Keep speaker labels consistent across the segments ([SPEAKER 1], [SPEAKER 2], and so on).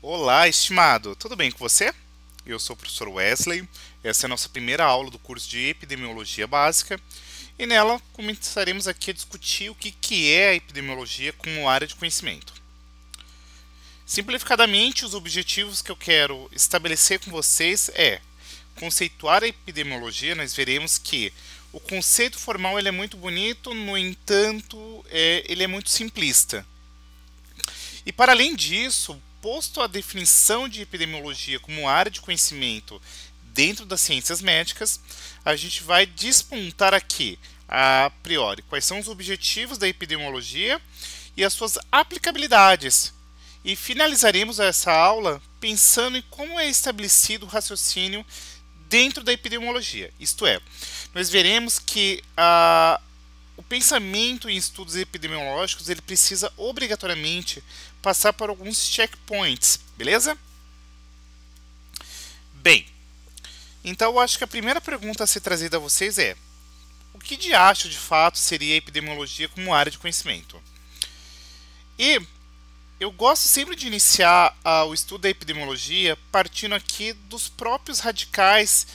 [SPEAKER 1] Olá, estimado! Tudo bem com você? Eu sou o professor Wesley. Essa é a nossa primeira aula do curso de Epidemiologia Básica e nela começaremos aqui a discutir o que, que é a epidemiologia como área de conhecimento. Simplificadamente, os objetivos que eu quero estabelecer com vocês é conceituar a epidemiologia, nós veremos que o conceito formal ele é muito bonito, no entanto, é, ele é muito simplista. E para além disso, posto a definição de epidemiologia como área de conhecimento dentro das ciências médicas, a gente vai despontar aqui, a priori, quais são os objetivos da epidemiologia e as suas aplicabilidades. E finalizaremos essa aula pensando em como é estabelecido o raciocínio dentro da epidemiologia. Isto é, nós veremos que a, ah, o pensamento em estudos epidemiológicos ele precisa obrigatoriamente passar por alguns checkpoints, beleza? Bem, então eu acho que a primeira pergunta a ser trazida a vocês é: o que de acho de fato seria a epidemiologia como área de conhecimento? E eu gosto sempre de iniciar ah, o estudo da epidemiologia partindo aqui dos próprios radicais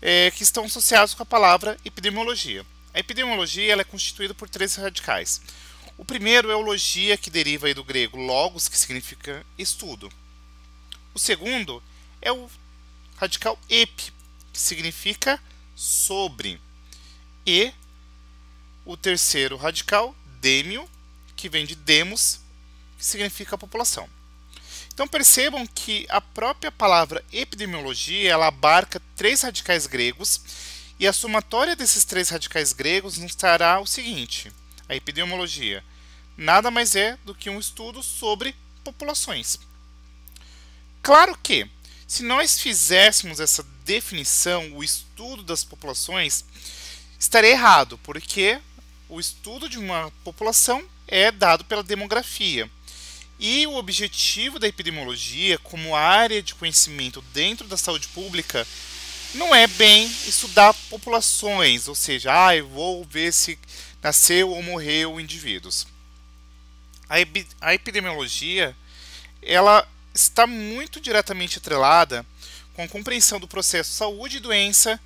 [SPEAKER 1] eh, que estão associados com a palavra epidemiologia. A epidemiologia ela é constituída por três radicais: o primeiro é o logia, que deriva do grego logos, que significa estudo. O segundo é o radical ep, que significa sobre. E o terceiro radical, demio, que vem de demos, que significa população. Então percebam que a própria palavra epidemiologia ela abarca três radicais gregos e a somatória desses três radicais gregos nos dará o seguinte a epidemiologia nada mais é do que um estudo sobre populações. Claro que, se nós fizéssemos essa definição, o estudo das populações, estaria errado, porque o estudo de uma população é dado pela demografia. E o objetivo da epidemiologia, como área de conhecimento dentro da saúde pública, não é bem estudar populações, ou seja, ah, eu vou ver se nasceu ou morreu indivíduos. A, ep a epidemiologia ela está muito diretamente atrelada com a compreensão do processo saúde e doença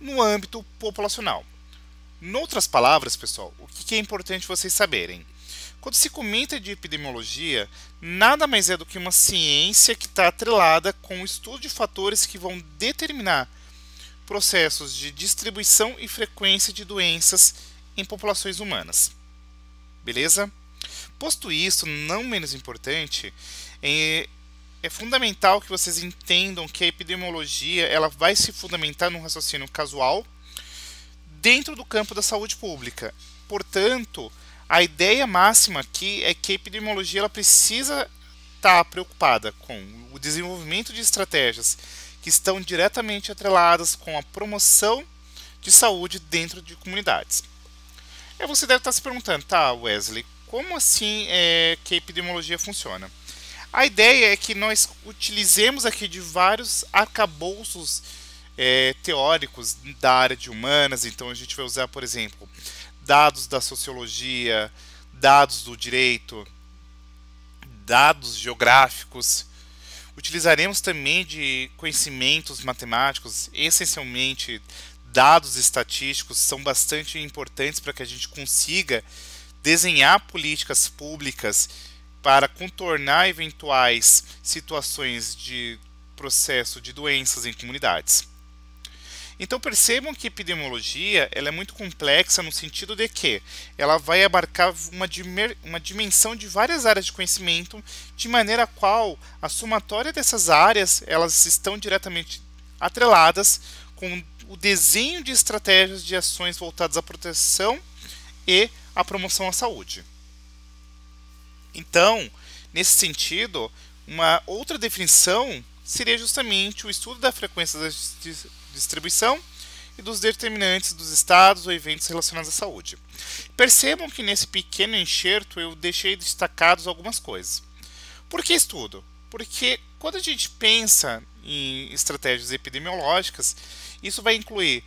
[SPEAKER 1] no âmbito populacional. Noutras palavras, pessoal, o que é importante vocês saberem? Quando se comenta de epidemiologia, nada mais é do que uma ciência que está atrelada com o estudo de fatores que vão determinar processos de distribuição e frequência de doenças em populações humanas. Beleza? Posto isso, não menos importante, é, é fundamental que vocês entendam que a epidemiologia ela vai se fundamentar num raciocínio casual dentro do campo da saúde pública. Portanto, a ideia máxima aqui é que a epidemiologia ela precisa estar tá preocupada com o desenvolvimento de estratégias que estão diretamente atreladas com a promoção de saúde dentro de comunidades. É você deve estar se perguntando, tá, Wesley, como assim é, que a epidemiologia funciona? A ideia é que nós utilizemos aqui de vários arcabouços é, teóricos da área de humanas, então a gente vai usar, por exemplo, dados da sociologia, dados do direito, dados geográficos. Utilizaremos também de conhecimentos matemáticos, essencialmente dados estatísticos são bastante importantes para que a gente consiga desenhar políticas públicas para contornar eventuais situações de processo de doenças em comunidades. Então percebam que epidemiologia ela é muito complexa no sentido de que ela vai abarcar uma, uma dimensão de várias áreas de conhecimento, de maneira a qual a somatória dessas áreas elas estão diretamente atreladas com o desenho de estratégias de ações voltadas à proteção e à promoção à saúde. Então, nesse sentido, uma outra definição seria justamente o estudo da frequência da distribuição e dos determinantes dos estados ou eventos relacionados à saúde. Percebam que nesse pequeno enxerto eu deixei destacados algumas coisas. Por que estudo? Porque quando a gente pensa em estratégias epidemiológicas, isso vai incluir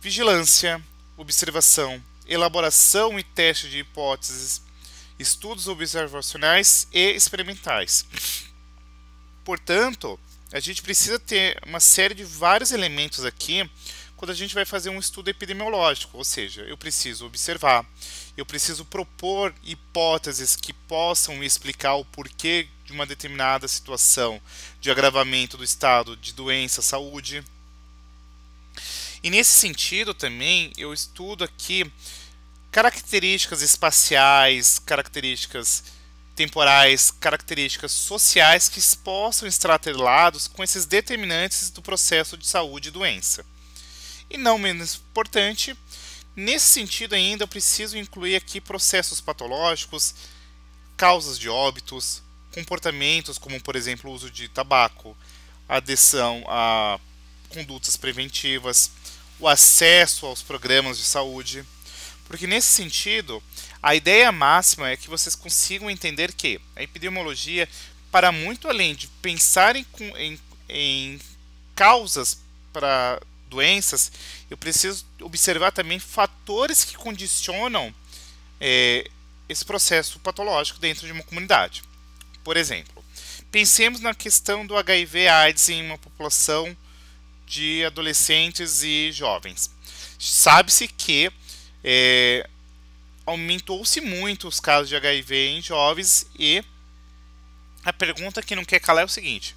[SPEAKER 1] vigilância, observação, elaboração e teste de hipóteses, estudos observacionais e experimentais. Portanto, a gente precisa ter uma série de vários elementos aqui quando a gente vai fazer um estudo epidemiológico, ou seja, eu preciso observar, eu preciso propor hipóteses que possam explicar o porquê de uma determinada situação de agravamento do estado de doença, saúde. E nesse sentido também eu estudo aqui características espaciais, características temporais, características sociais que possam estar atrelados com esses determinantes do processo de saúde e doença. E não menos importante, nesse sentido ainda eu preciso incluir aqui processos patológicos, causas de óbitos, comportamentos como, por exemplo, o uso de tabaco, adesão a condutas preventivas, o acesso aos programas de saúde. Porque nesse sentido, a ideia máxima é que vocês consigam entender que a epidemiologia, para muito além de pensar em, em, em causas para doenças, eu preciso observar também fatores que condicionam é, esse processo patológico dentro de uma comunidade. Por exemplo, pensemos na questão do HIV/AIDS em uma população de adolescentes e jovens. Sabe-se que é, aumentou-se muito os casos de HIV em jovens e a pergunta que não quer calar é o seguinte: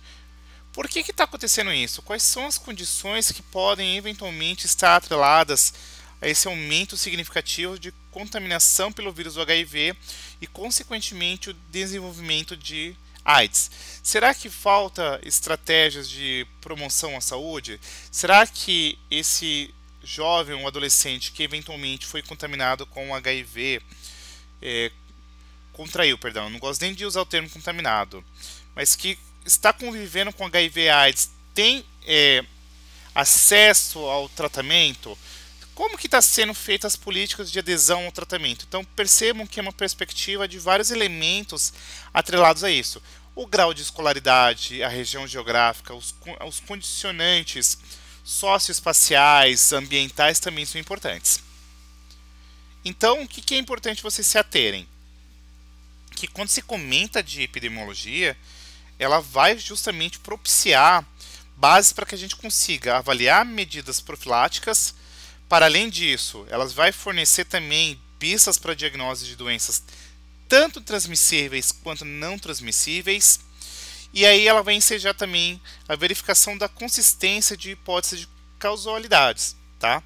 [SPEAKER 1] por que está acontecendo isso? Quais são as condições que podem eventualmente estar atreladas a esse aumento significativo de contaminação pelo vírus do HIV e, consequentemente, o desenvolvimento de AIDS. Será que falta estratégias de promoção à saúde? Será que esse jovem ou adolescente que eventualmente foi contaminado com HIV é, contraiu, perdão, não gosto nem de usar o termo contaminado, mas que está convivendo com HIV/AIDS tem é, acesso ao tratamento? Como que está sendo feitas as políticas de adesão ao tratamento? Então percebam que é uma perspectiva de vários elementos atrelados a isso. O grau de escolaridade, a região geográfica, os, os condicionantes socioespaciais, ambientais também são importantes. Então, o que, é importante vocês se aterem? Que quando se comenta de epidemiologia, ela vai justamente propiciar bases para que a gente consiga avaliar medidas profiláticas, para além disso, ela vai fornecer também pistas para diagnóstico de doenças tanto transmissíveis quanto não transmissíveis. E aí ela vai ensejar também a verificação da consistência de hipóteses de causalidades, tá?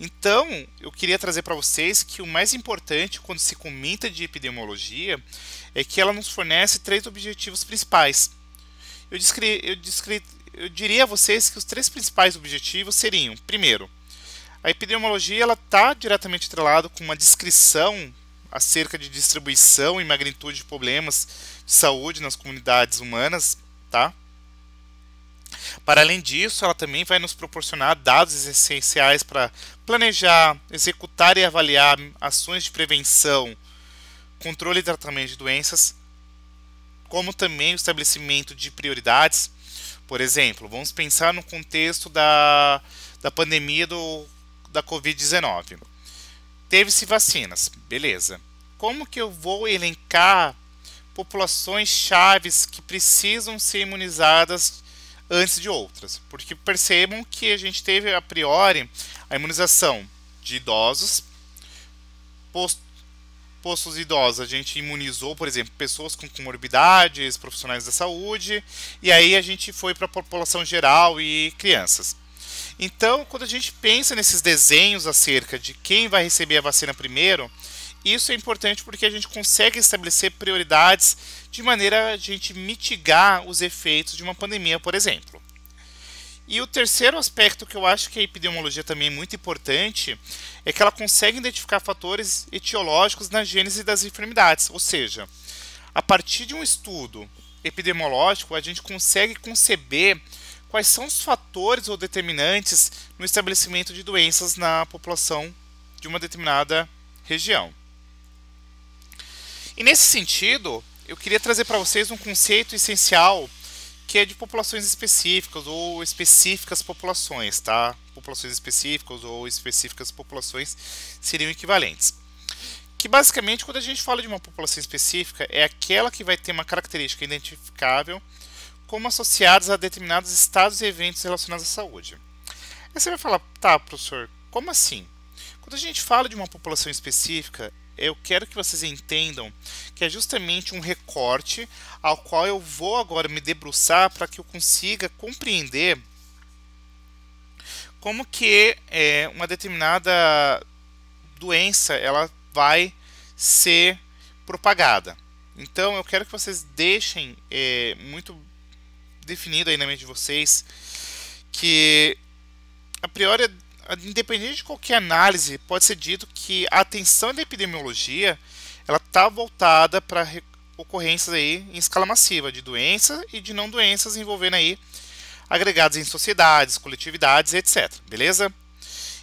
[SPEAKER 1] Então, eu queria trazer para vocês que o mais importante quando se comenta de epidemiologia é que ela nos fornece três objetivos principais. Eu, eu, eu diria a vocês que os três principais objetivos seriam: primeiro, a epidemiologia ela está diretamente atrelada com uma descrição acerca de distribuição e magnitude de problemas de saúde nas comunidades humanas, tá? Para além disso, ela também vai nos proporcionar dados essenciais para planejar, executar e avaliar ações de prevenção, controle e tratamento de doenças, como também o estabelecimento de prioridades. Por exemplo, vamos pensar no contexto da, da pandemia do da Covid-19. Teve-se vacinas, beleza. Como que eu vou elencar populações chaves que precisam ser imunizadas antes de outras? Porque percebam que a gente teve a priori a imunização de idosos, post postos idosos, a gente imunizou, por exemplo, pessoas com comorbidades, profissionais da saúde, e aí a gente foi para a população geral e crianças. Então, quando a gente pensa nesses desenhos acerca de quem vai receber a vacina primeiro, isso é importante porque a gente consegue estabelecer prioridades de maneira a gente mitigar os efeitos de uma pandemia, por exemplo. E o terceiro aspecto que eu acho que a epidemiologia também é muito importante é que ela consegue identificar fatores etiológicos na gênese das enfermidades, ou seja, a partir de um estudo epidemiológico, a gente consegue conceber quais são os fatores ou determinantes no estabelecimento de doenças na população de uma determinada região. E nesse sentido, eu queria trazer para vocês um conceito essencial que é de populações específicas ou específicas populações, tá? Populações específicas ou específicas populações seriam equivalentes. Que basicamente, quando a gente fala de uma população específica, é aquela que vai ter uma característica identificável como associados a determinados estados e eventos relacionados à saúde. Aí você vai falar, tá, professor, como assim? Quando a gente fala de uma população específica, eu quero que vocês entendam que é justamente um recorte ao qual eu vou agora me debruçar para que eu consiga compreender como que é, uma determinada doença ela vai ser propagada. Então eu quero que vocês deixem é, muito definido aí na mente de vocês que a priori, independente de qualquer análise, pode ser dito que a atenção da epidemiologia ela está voltada para ocorrências aí em escala massiva de doenças e de não doenças envolvendo aí agregados em sociedades, coletividades, etc. Beleza?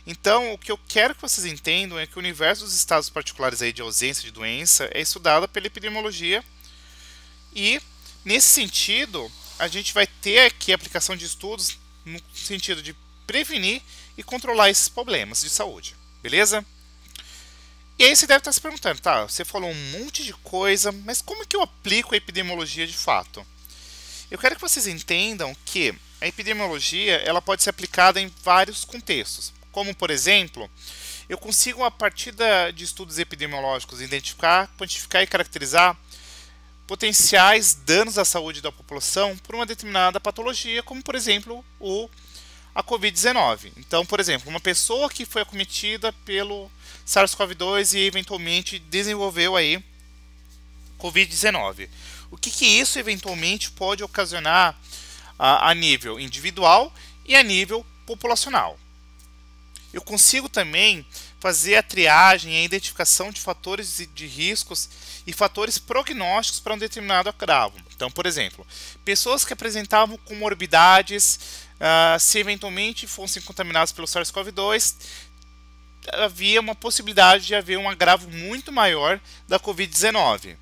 [SPEAKER 1] Então, o que eu quero que vocês entendam é que o universo dos estados particulares aí de ausência de doença é estudado pela epidemiologia e, nesse sentido, a gente vai ter aqui a aplicação de estudos no sentido de prevenir e controlar esses problemas de saúde, beleza? E aí você deve estar se perguntando, tá, você falou um monte de coisa, mas como é que eu aplico a epidemiologia de fato? Eu quero que vocês entendam que a epidemiologia ela pode ser aplicada em vários contextos, como por exemplo, eu consigo a partir da, de estudos epidemiológicos identificar, quantificar e caracterizar potenciais danos à saúde da população por uma determinada patologia, como por exemplo o, a Covid-19. Então, por exemplo, uma pessoa que foi acometida pelo SARS-CoV-2 e eventualmente desenvolveu aí Covid-19. O que, que, isso eventualmente pode ocasionar a, a nível individual e a nível populacional? Eu consigo também fazer a triagem e a identificação de fatores de riscos e fatores prognósticos para um determinado agravo. Então, por exemplo, pessoas que apresentavam comorbidades, uh, se eventualmente fossem contaminadas pelo SARS-CoV-2, havia uma possibilidade de haver um agravo muito maior da Covid-19.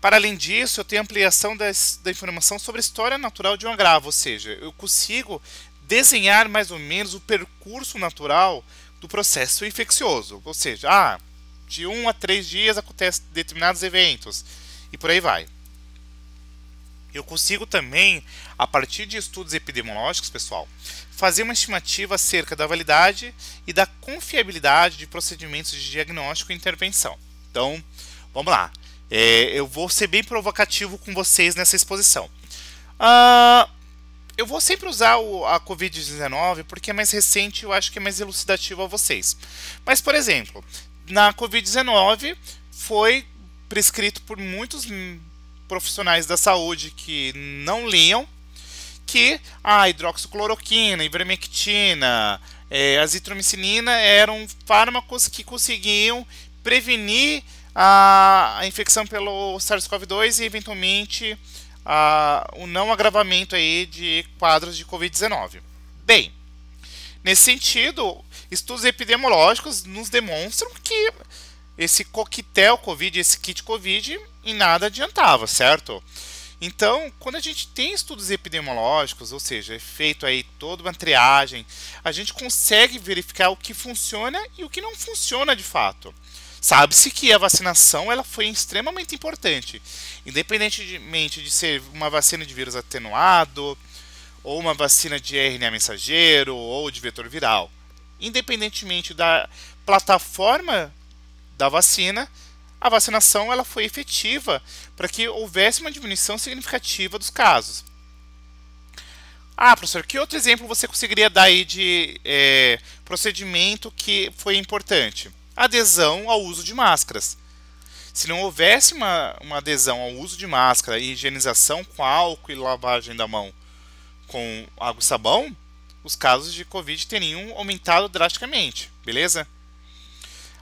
[SPEAKER 1] Para além disso, eu tenho ampliação das, da informação sobre a história natural de um agravo, ou seja, eu consigo desenhar mais ou menos o percurso natural do processo infeccioso. Ou seja, ah, de um a três dias acontecem determinados eventos e por aí vai. Eu consigo também, a partir de estudos epidemiológicos, pessoal, fazer uma estimativa acerca da validade e da confiabilidade de procedimentos de diagnóstico e intervenção. Então, vamos lá. É, eu vou ser bem provocativo com vocês nessa exposição. Ah, eu vou sempre usar o, a Covid-19 porque é mais recente e eu acho que é mais elucidativo a vocês. Mas, por exemplo, na Covid-19 foi prescrito por muitos profissionais da saúde que não liam que ah, a hidroxicloroquina, ivermectina, é, azitromicina eram fármacos que conseguiam prevenir a, a infecção pelo SARS-CoV-2 e eventualmente o não agravamento aí de quadros de Covid-19. Bem, nesse sentido, estudos epidemiológicos nos demonstram que esse coquetel Covid, esse kit Covid, em nada adiantava, certo? Então, quando a gente tem estudos epidemiológicos, ou seja, é feito aí toda uma triagem, a gente consegue verificar o que funciona e o que não funciona de fato. Sabe-se que a vacinação ela foi extremamente importante, independentemente de ser uma vacina de vírus atenuado, ou uma vacina de RNA mensageiro, ou de vetor viral. Independentemente da plataforma da vacina, a vacinação ela foi efetiva para que houvesse uma diminuição significativa dos casos. Ah, professor, que outro exemplo você conseguiria dar aí de é, procedimento que foi importante? adesão ao uso de máscaras. Se não houvesse uma, uma adesão ao uso de máscara e higienização com álcool e lavagem da mão com água e sabão, os casos de Covid teriam aumentado drasticamente, beleza?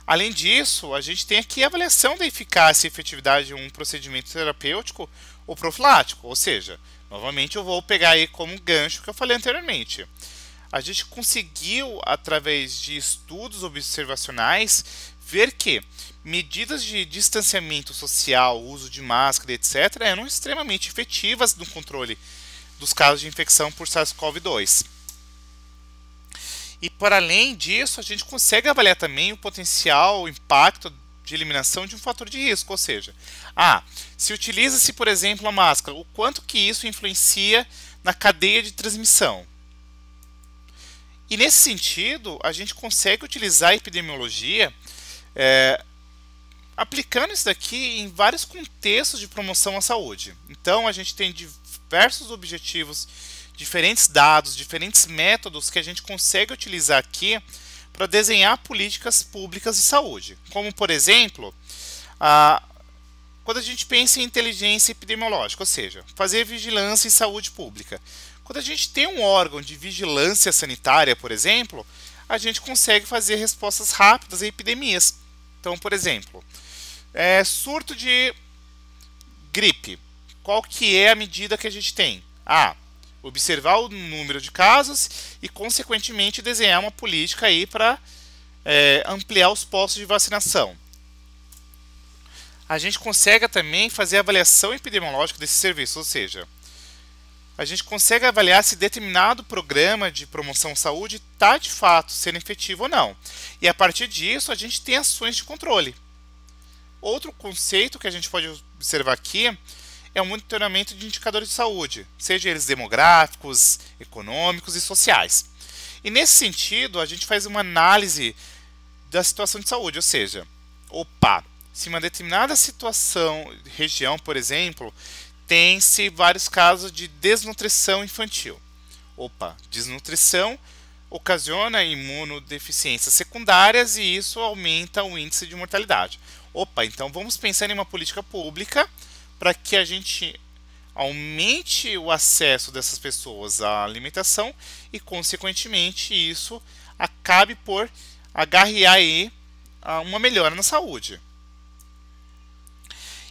[SPEAKER 1] Além disso, a gente tem aqui a avaliação da eficácia e efetividade de um procedimento terapêutico ou profilático, ou seja, novamente eu vou pegar aí como gancho que eu falei anteriormente a gente conseguiu, através de estudos observacionais, ver que medidas de distanciamento social, uso de máscara, etc., eram extremamente efetivas no controle dos casos de infecção por SARS-CoV-2. E para além disso, a gente consegue avaliar também o potencial impacto de eliminação de um fator de risco, ou seja, ah, se utiliza-se, por exemplo, a máscara, o quanto que isso influencia na cadeia de transmissão. E nesse sentido, a gente consegue utilizar a epidemiologia é, aplicando isso daqui em vários contextos de promoção à saúde. Então, a gente tem diversos objetivos, diferentes dados, diferentes métodos que a gente consegue utilizar aqui para desenhar políticas públicas de saúde. Como, por exemplo, a, quando a gente pensa em inteligência epidemiológica, ou seja, fazer vigilância em saúde pública. Quando a gente tem um órgão de vigilância sanitária, por exemplo, a gente consegue fazer respostas rápidas a epidemias. Então, por exemplo, é, surto de gripe. Qual que é a medida que a gente tem? A, observar o número de casos e, consequentemente, desenhar uma política aí para é, ampliar os postos de vacinação. A gente consegue também fazer avaliação epidemiológica desse serviço, ou seja, a gente consegue avaliar se determinado programa de promoção à saúde está de fato sendo efetivo ou não. E a partir disso, a gente tem ações de controle. Outro conceito que a gente pode observar aqui é o monitoramento de indicadores de saúde, seja eles demográficos, econômicos e sociais. E nesse sentido, a gente faz uma análise da situação de saúde, ou seja, opa, se uma determinada situação, região, por exemplo, tem-se vários casos de desnutrição infantil. Opa, desnutrição ocasiona imunodeficiências secundárias e isso aumenta o índice de mortalidade. Opa, então vamos pensar em uma política pública para que a gente aumente o acesso dessas pessoas à alimentação e, consequentemente, isso acabe por agarrear aí ah, uma melhora na saúde.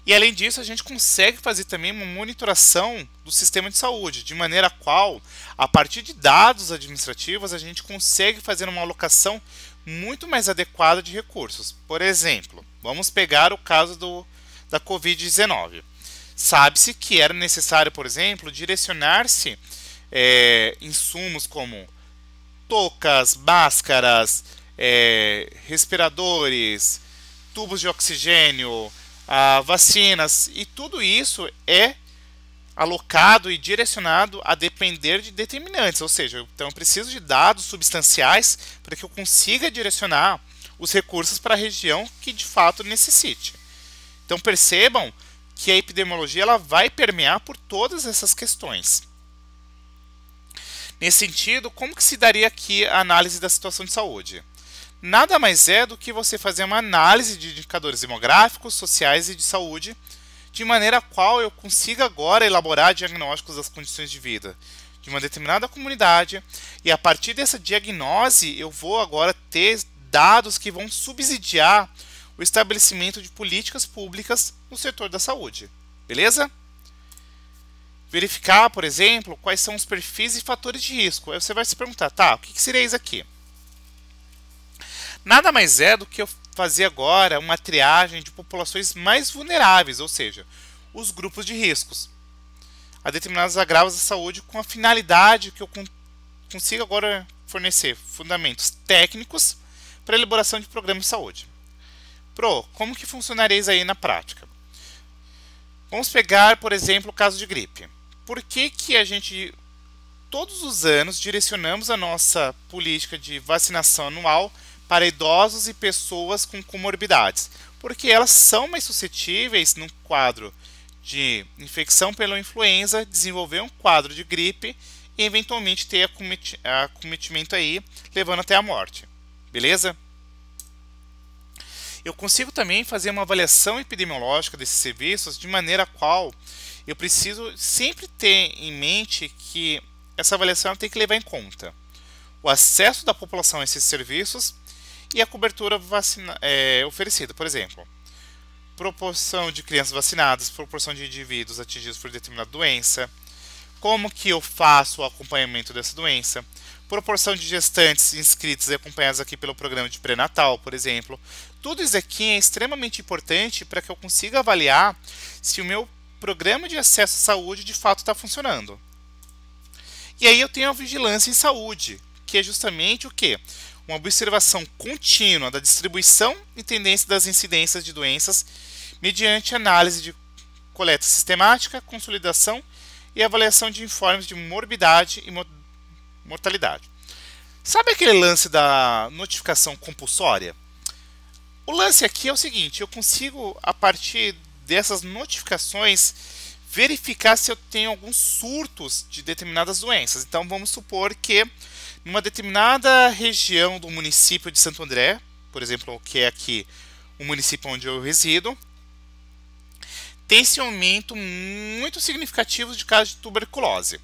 [SPEAKER 1] E além disso, a gente consegue fazer também uma monitoração do sistema de saúde, de maneira a qual, a partir de dados administrativos, a gente consegue fazer uma alocação muito mais adequada de recursos. Por exemplo, vamos pegar o caso do, da Covid-19. Sabe-se que era necessário, por exemplo, direcionar-se é, insumos como toucas, máscaras, é, respiradores, tubos de oxigênio, ah, vacinas, e tudo isso é alocado e direcionado a depender de determinantes, ou seja, então eu preciso de dados substanciais para que eu consiga direcionar os recursos para a região que de fato necessite. Então percebam que a epidemiologia ela vai permear por todas essas questões. Nesse sentido, como que se daria aqui a análise da situação de saúde? nada mais é do que você fazer uma análise de indicadores demográficos, sociais e de saúde, de maneira a qual eu consiga agora elaborar diagnósticos das condições de vida de uma determinada comunidade, e a partir dessa diagnose eu vou agora ter dados que vão subsidiar o estabelecimento de políticas públicas no setor da saúde. Beleza? Verificar, por exemplo, quais são os perfis e fatores de risco. Aí você vai se perguntar, tá, o que, que seria isso aqui? nada mais é do que eu fazer agora uma triagem de populações mais vulneráveis, ou seja, os grupos de riscos, a determinados agravos à saúde com a finalidade que eu consigo agora fornecer fundamentos técnicos para a elaboração de programas de saúde. Pro, como que funcionaria isso aí na prática? Vamos pegar, por exemplo, o caso de gripe. Por que, que a gente, todos os anos, direcionamos a nossa política de vacinação anual para idosos e pessoas com comorbidades, porque elas são mais suscetíveis no quadro de infecção pela influenza, desenvolver um quadro de gripe e eventualmente ter acometimento aí, levando até a morte. Beleza? Eu consigo também fazer uma avaliação epidemiológica desses serviços de maneira a qual eu preciso sempre ter em mente que essa avaliação tem que levar em conta o acesso da população a esses serviços e a cobertura vacina, é, oferecida, por exemplo, proporção de crianças vacinadas, proporção de indivíduos atingidos por determinada doença, como que eu faço o acompanhamento dessa doença, proporção de gestantes inscritos e acompanhados aqui pelo programa de pré-natal, por exemplo. Tudo isso aqui é extremamente importante para que eu consiga avaliar se o meu programa de acesso à saúde de fato está funcionando. E aí eu tenho a vigilância em saúde, que é justamente o quê? uma observação contínua da distribuição e tendência das incidências de doenças mediante análise de coleta sistemática, consolidação e avaliação de informes de morbidade e mo mortalidade. Sabe aquele lance da notificação compulsória? O lance aqui é o seguinte: eu consigo, a partir dessas notificações, verificar se eu tenho alguns surtos de determinadas doenças. Então, vamos supor que uma determinada região do município de Santo André, por exemplo, que é aqui o município onde eu resido, tem esse aumento muito significativo de casos de tuberculose.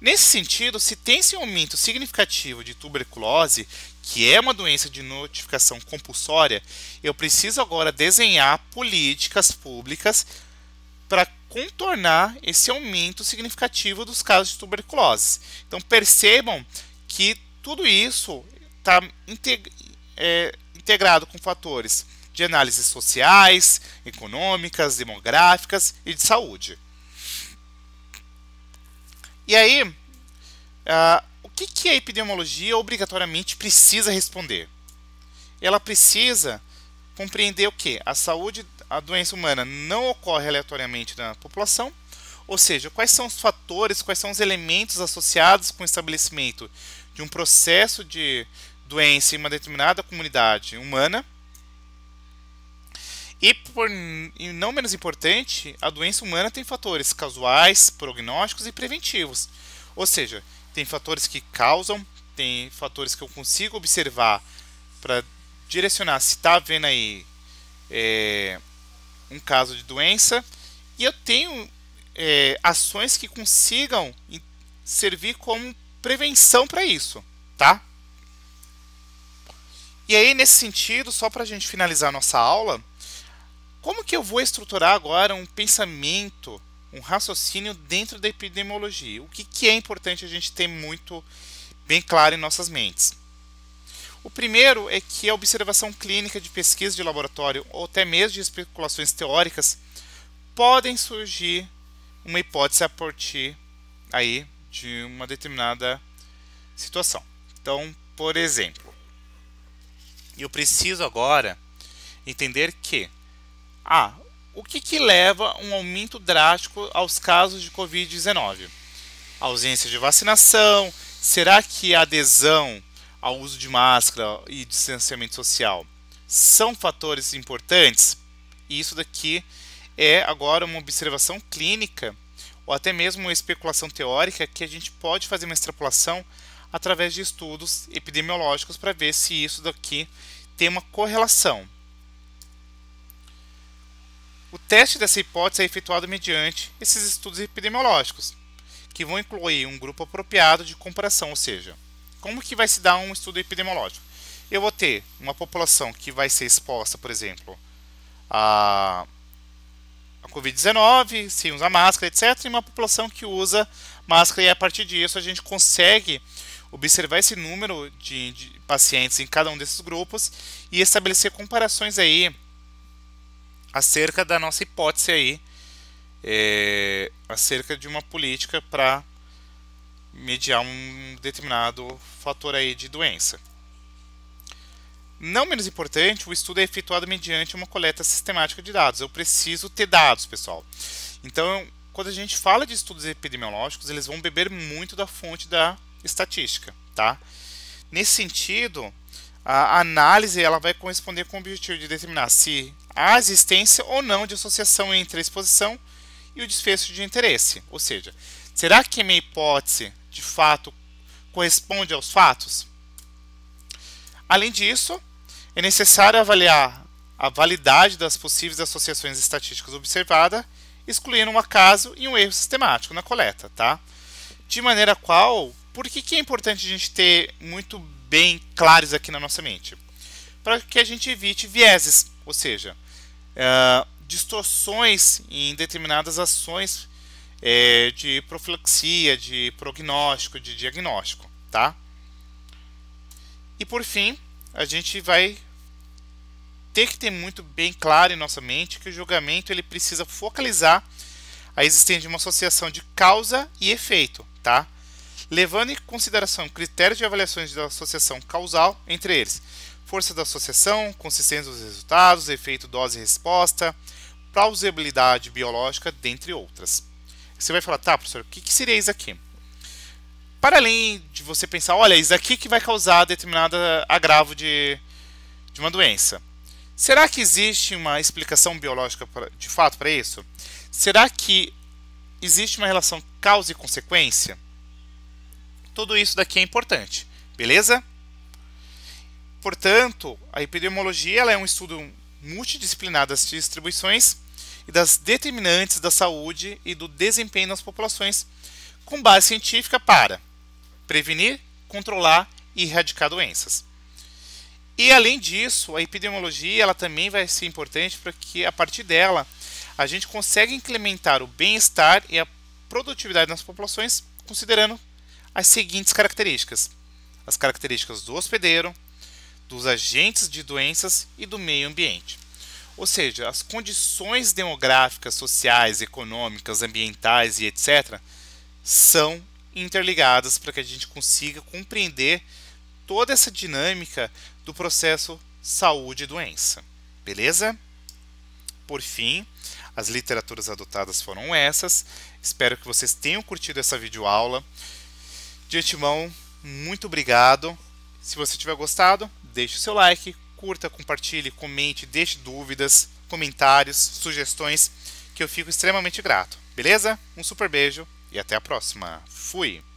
[SPEAKER 1] Nesse sentido, se tem esse aumento significativo de tuberculose, que é uma doença de notificação compulsória, eu preciso agora desenhar políticas públicas para contornar esse aumento significativo dos casos de tuberculose. Então percebam que tudo isso está integ é, integrado com fatores de análises sociais, econômicas, demográficas e de saúde. E aí, uh, o que, que a epidemiologia obrigatoriamente precisa responder? Ela precisa compreender o que a saúde, a doença humana não ocorre aleatoriamente na população, ou seja, quais são os fatores, quais são os elementos associados com o estabelecimento de um processo de doença em uma determinada comunidade humana. E, por, e não menos importante, a doença humana tem fatores causais, prognósticos e preventivos. Ou seja, tem fatores que causam, tem fatores que eu consigo observar para direcionar se está havendo aí é, um caso de doença e eu tenho é, ações que consigam servir como prevenção para isso, tá? E aí, nesse sentido, só para a gente finalizar a nossa aula, como que eu vou estruturar agora um pensamento, um raciocínio dentro da epidemiologia? O que, que é importante a gente ter muito bem claro em nossas mentes? O primeiro é que a observação clínica de pesquisa de laboratório ou até mesmo de especulações teóricas podem surgir uma hipótese a partir aí de uma determinada situação. Então, por exemplo, eu preciso agora entender que ah, o que, que leva um aumento drástico aos casos de Covid-19? Ausência de vacinação? Será que a adesão ao uso de máscara e distanciamento social são fatores importantes? isso daqui é agora uma observação clínica ou até mesmo uma especulação teórica que a gente pode fazer uma extrapolação através de estudos epidemiológicos para ver se isso daqui tem uma correlação. O teste dessa hipótese é efetuado mediante esses estudos epidemiológicos, que vão incluir um grupo apropriado de comparação, ou seja, como que vai se dar um estudo epidemiológico? Eu vou ter uma população que vai ser exposta, por exemplo, a Covid-19, se usa máscara, etc., e uma população que usa máscara, e a partir disso a gente consegue observar esse número de, de pacientes em cada um desses grupos e estabelecer comparações aí acerca da nossa hipótese aí, é, acerca de uma política para mediar um determinado fator aí de doença. Não menos importante, o estudo é efetuado mediante uma coleta sistemática de dados. Eu preciso ter dados, pessoal. Então, quando a gente fala de estudos epidemiológicos, eles vão beber muito da fonte da estatística, tá? Nesse sentido, a análise ela vai corresponder com o objetivo de determinar se há existência ou não de associação entre a exposição e o desfecho de interesse. Ou seja, será que minha hipótese de fato corresponde aos fatos? Além disso, é necessário avaliar a validade das possíveis associações estatísticas observadas, excluindo um acaso e um erro sistemático na coleta, tá? De maneira qual, por que, que é importante a gente ter muito bem claros aqui na nossa mente? Para que a gente evite vieses, ou seja, uh, distorções em determinadas ações é, de profilaxia, de prognóstico, de diagnóstico, tá? E por fim, a gente vai ter que ter muito bem claro em nossa mente que o julgamento ele precisa focalizar a existência de uma associação de causa e efeito, tá? Levando em consideração critérios de avaliações da associação causal entre eles, força da associação, consistência dos resultados, efeito dose-resposta, plausibilidade biológica, dentre outras. Você vai falar, tá, professor, o que, seria isso aqui? Para além de você pensar, olha, isso aqui que vai causar determinado agravo de, de uma doença. Será que existe uma explicação biológica pra, de fato para isso? Será que existe uma relação causa e consequência? Tudo isso daqui é importante, beleza? Portanto, a epidemiologia é um estudo multidisciplinar das distribuições e das determinantes da saúde e do desempenho nas populações, com base científica para prevenir, controlar e erradicar doenças. E além disso, a epidemiologia ela também vai ser importante porque a partir dela a gente consegue incrementar o bem-estar e a produtividade nas populações considerando as seguintes características: as características do hospedeiro, dos agentes de doenças e do meio ambiente. Ou seja, as condições demográficas, sociais, econômicas, ambientais e etc. são interligadas para que a gente consiga compreender toda essa dinâmica do processo saúde e doença. Beleza? Por fim, as literaturas adotadas foram essas. Espero que vocês tenham curtido essa videoaula. De antemão, muito obrigado. Se você tiver gostado, deixe o seu like, curta, compartilhe, comente, deixe dúvidas, comentários, sugestões, que eu fico extremamente grato. Beleza? Um super beijo e até a próxima. Fui!